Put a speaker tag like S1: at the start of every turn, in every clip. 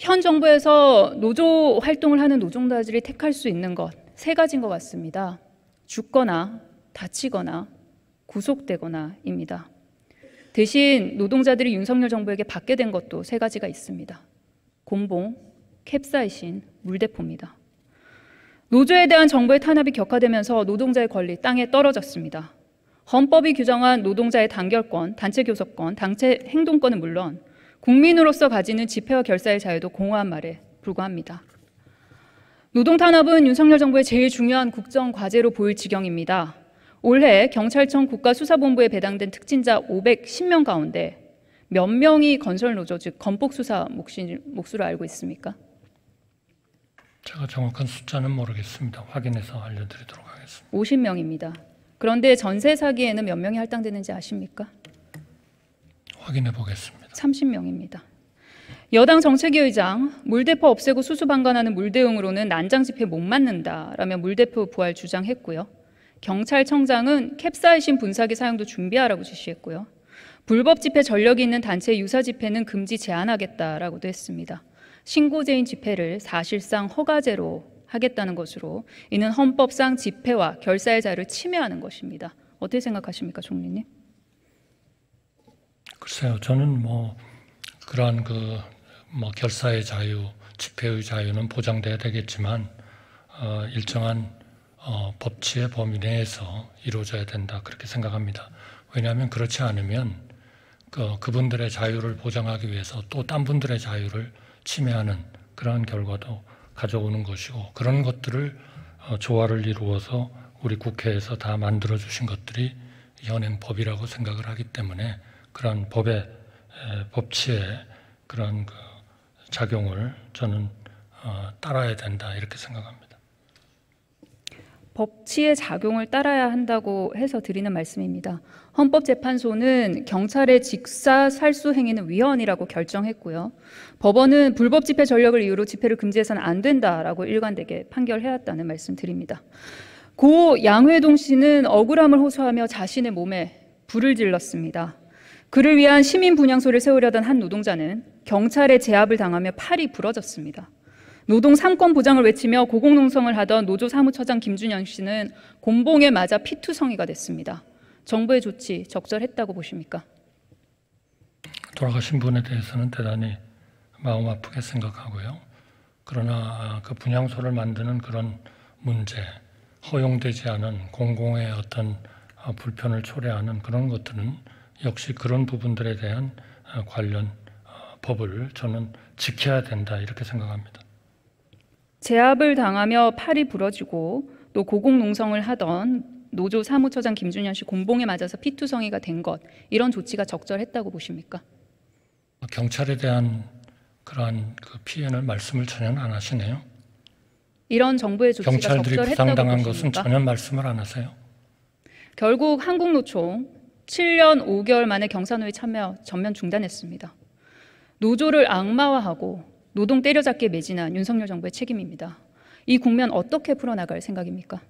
S1: 현 정부에서 노조 활동을 하는 노동자들이 택할 수 있는 것 세 가지인 것 같습니다. 죽거나 다치거나 구속되거나입니다. 대신 노동자들이 윤석열 정부에게 받게 된 것도 세 가지가 있습니다. 곤봉, 캡사이신, 물대포입니다. 노조에 대한 정부의 탄압이 격화되면서 노동자의 권리 땅에 떨어졌습니다. 헌법이 규정한 노동자의 단결권, 단체 교섭권, 단체 행동권은 물론 국민으로서 가지는 집회와 결사의 자유도 공허한 말에 불과합니다. 노동 탄압은 윤석열 정부의 제일 중요한 국정 과제로 보일 지경입니다. 올해 경찰청 국가수사본부에 배당된 특진자 510명 가운데 몇 명이 건설노조 즉 건복수사 몫인, 로 알고 있습니까?
S2: 제가 정확한 숫자는 모르겠습니다. 확인해서 알려드리도록 하겠습니다.
S1: 50명입니다. 그런데 전세 사기에는 몇 명이 할당되는지 아십니까?
S2: 확인해 보겠습니다.
S1: 30명입니다. 여당 정책위의장 물대포 없애고 수수방관하는 물대응으로는 난장 집회 못 맞는다라며 물대포 부활 주장했고요. 경찰청장은 캡사이신 분사기 사용도 준비하라고 지시했고요. 불법 집회 전력이 있는 단체 유사 집회는 금지 제한하겠다라고도 했습니다. 신고제인 집회를 사실상 허가제로 하겠다는 것으로 이는 헌법상 집회와 결사의 자유를 침해하는 것입니다. 어떻게 생각하십니까, 총리님?
S2: 글쎄요, 저는 뭐 그러한 그 뭐 결사의 자유, 집회의 자유는 보장돼야 되겠지만 어, 일정한 어, 법치의 범위 내에서 이루어져야 된다 그렇게 생각합니다. 왜냐하면 그렇지 않으면 그, 그분들의 자유를 보장하기 위해서 또 딴 분들의 자유를 침해하는 그러한 결과도 가져오는 것이고 그런 것들을 어, 조화를 이루어서 우리 국회에서 다 만들어 주신 것들이 현행법이라고 생각을 하기 때문에 그런 법의 법치의 그런 그 작용을 저는 어, 따라야 된다 이렇게 생각합니다.
S1: 법치의 작용을 따라야 한다고 해서 드리는 말씀입니다. 헌법재판소는 경찰의 직사 살수 행위는 위헌이라고 결정했고요. 법원은 불법 집회 전력을 이유로 집회를 금지해서는 안 된다라고 일관되게 판결해왔다는 말씀드립니다. 고 양회동 씨는 억울함을 호소하며 자신의 몸에 불을 질렀습니다. 그를 위한 시민 분향소를 세우려던 한 노동자는 경찰의 제압을 당하며 팔이 부러졌습니다. 노동 3권 보장을 외치며 고공농성을 하던 노조 사무처장 김준영 씨는 곤봉에 맞아 피투성이가 됐습니다. 정부의 조치 적절했다고 보십니까?
S2: 돌아가신 분에 대해서는 대단히 마음 아프게 생각하고요. 그러나 그 분향소를 만드는 그런 문제, 허용되지 않은 공공의 어떤 불편을 초래하는 그런 것들은 역시 그런 부분들에 대한 어, 관련 어, 법을 저는 지켜야 된다 이렇게 생각합니다.
S1: 제압을 당하며 팔이 부러지고 또 고공농성을 하던 노조 사무처장 김준현 씨 곤봉에 맞아서 피투성이가 된 것 이런 조치가 적절했다고 보십니까?
S2: 경찰에 대한 그러한 그 피해는 말씀을 전혀 안 하시네요.
S1: 이런 정부의 조치가 경찰들이 적절했다고 부상당한 보십니까? 것은 전혀
S2: 말씀을 안 하세요.
S1: 결국 한국노총 7년 5개월 만에 경산호에 참여 전면 중단했습니다. 노조를 악마화하고 노동 때려잡기에 매진한 윤석열 정부의 책임입니다. 이 국면 어떻게 풀어나갈 생각입니까?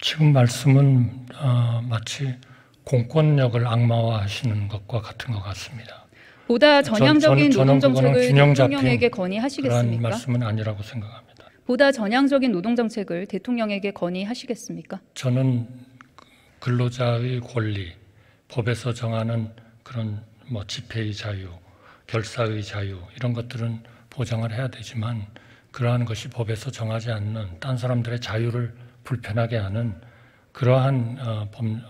S2: 지금 말씀은 어, 마치 공권력을 악마화하시는 것과 같은 것 같습니다. 보다 전향적인 노동 정책을 대통령에게
S1: 건의하시겠습니까? 말씀은
S2: 아니라고 생각합니다.
S1: 보다 전향적인 노동 정책을 대통령에게 건의하시겠습니까?
S2: 저는 근로자의 권리 법에서 정하는 그런 뭐 집회의 자유, 결사의 자유 이런 것들은 보장을 해야 되지만 그러한 것이 법에서 정하지 않는 딴 사람들의 자유를 불편하게 하는 그러한 어, 범,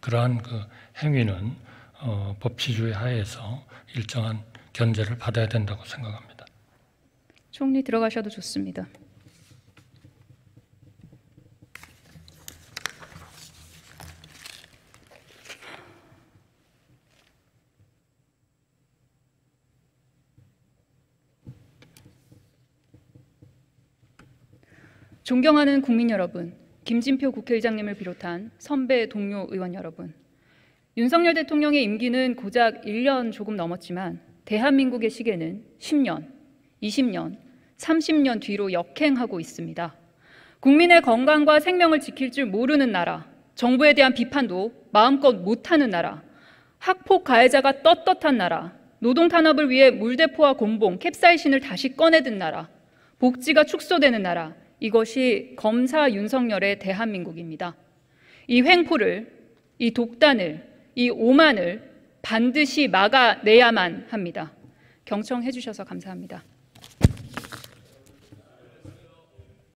S2: 그러한 그 행위는 어, 법치주의 하에서 일정한 견제를 받아야 된다고 생각합니다.
S1: 총리 들어가셔도 좋습니다. 존경하는 국민 여러분, 김진표 국회의장님을 비롯한 선배 동료 의원 여러분, 윤석열 대통령의 임기는 고작 1년 조금 넘었지만 대한민국의 시계는 10년, 20년, 30년 뒤로 역행하고 있습니다. 국민의 건강과 생명을 지킬 줄 모르는 나라, 정부에 대한 비판도 마음껏 못하는 나라, 학폭 가해자가 떳떳한 나라, 노동 탄압을 위해 물대포와 곤봉, 캡사이신을 다시 꺼내든 나라, 복지가 축소되는 나라, 이것이 검사 윤석열의 대한민국입니다. 이 횡포를, 이 독단을, 이 오만을 반드시 막아내야만 합니다. 경청해 주셔서 감사합니다.